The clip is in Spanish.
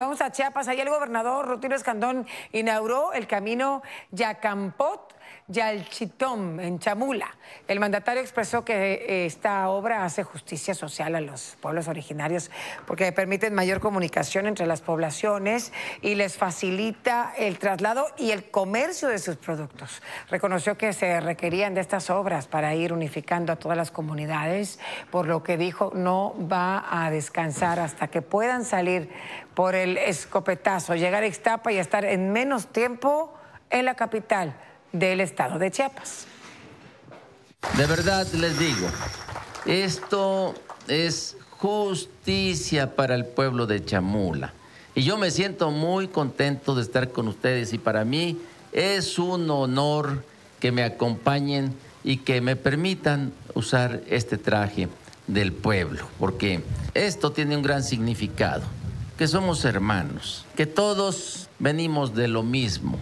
Vamos a Chiapas, ahí el gobernador Rutilio Escandón inauguró el camino Yacampot ...Yalchitón, en Chamula. El mandatario expresó que eh, esta obra hace justicia social a los pueblos originarios porque permite mayor comunicación entre las poblaciones y les facilita el traslado y el comercio de sus productos. Reconoció que se requerían de estas obras para ir unificando a todas las comunidades, por lo que dijo no va a descansar hasta que puedan salir por el escopetazo, llegar a Ixtapa y estar en menos tiempo en la capital del estado de Chiapas. De verdad les digo, esto es justicia para el pueblo de Chamula. Y yo me siento muy contento de estar con ustedes y para mí es un honor que me acompañen y que me permitan usar este traje del pueblo, porque esto tiene un gran significado, que somos hermanos, que todos venimos de lo mismo.